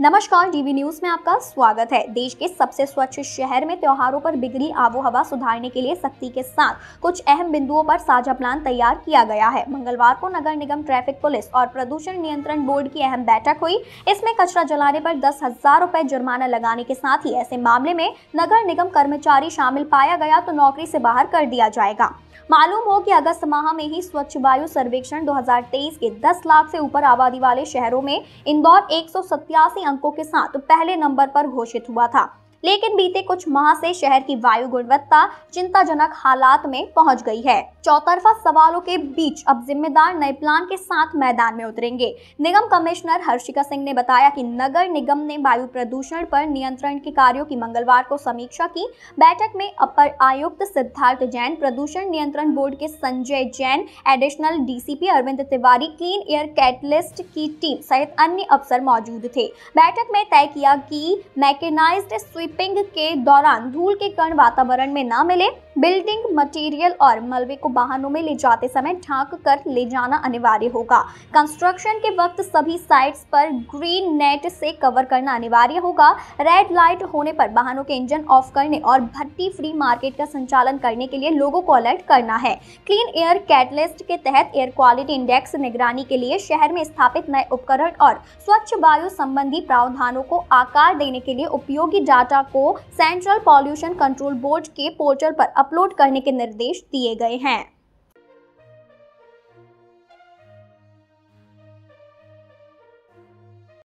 नमस्कार TV news में आपका स्वागत है देश के सबसे स्वच्छ शहर में त्योहारों पर बिगड़ी आबोहवा सुधारने के लिए सख्ती के साथ कुछ अहम बिंदुओं पर साझा प्लान तैयार किया गया है मंगलवार को नगर निगम ट्रैफिक पुलिस और प्रदूषण नियंत्रण बोर्ड की अहम बैठक हुई इसमें कचरा जलाने पर दस हजार रुपए जुर्माना लगाने के साथ ही ऐसे मामले में नगर निगम कर्मचारी शामिल पाया गया तो नौकरी से बाहर कर दिया जाएगा मालूम हो कि अगस्त माह में ही स्वच्छ वायु सर्वेक्षण 2023 के 10 लाख से ऊपर आबादी वाले शहरों में इंदौर एक अंकों के साथ पहले नंबर पर घोषित हुआ था लेकिन बीते कुछ माह से शहर की वायु गुणवत्ता चिंताजनक हालात में पहुंच गई है चौतरफा सवालों के बीच अब जिम्मेदार नए प्लान के साथ मैदान में उतरेंगे निगम कमिश्नर हर्षिका सिंह ने बताया कि नगर निगम ने वायु प्रदूषण पर नियंत्रण के कार्यों की मंगलवार को समीक्षा की बैठक में अपर आयुक्त सिद्धार्थ जैन प्रदूषण नियंत्रण बोर्ड के Sanjay Jain additional DCP Arvind Tiwari clean air catalyst की टीम सहित अन्य अफसर मौजूद थे बैठक में तय किया कि मैकेनाइज स्वीप शिपिंग के दौरान धूल के कण वातावरण में न मिले बिल्डिंग मटेरियल और मलबे को वाहनों में ले जाते समय ढांक कर ले जाना अनिवार्य होगा कंस्ट्रक्शन के वक्त सभी साइट्स पर ग्रीन नेट से कवर करना अनिवार्य होगा रेड लाइट होने पर वाहनों के इंजन ऑफ करने और भट्टी फ्री मार्केट का संचालन करने के लिए लोगों को अलर्ट करना है क्लीन एयर कैटलिस्ट के तहत एयर क्वालिटी इंडेक्स निगरानी के लिए शहर में स्थापित नए उपकरण और स्वच्छ वायु संबंधी प्रावधानों को आकार देने के लिए उपयोगी डाटा को सेंट्रल पॉल्यूशन कंट्रोल बोर्ड के पोर्टल पर अपलोड करने के निर्देश दिए गए हैं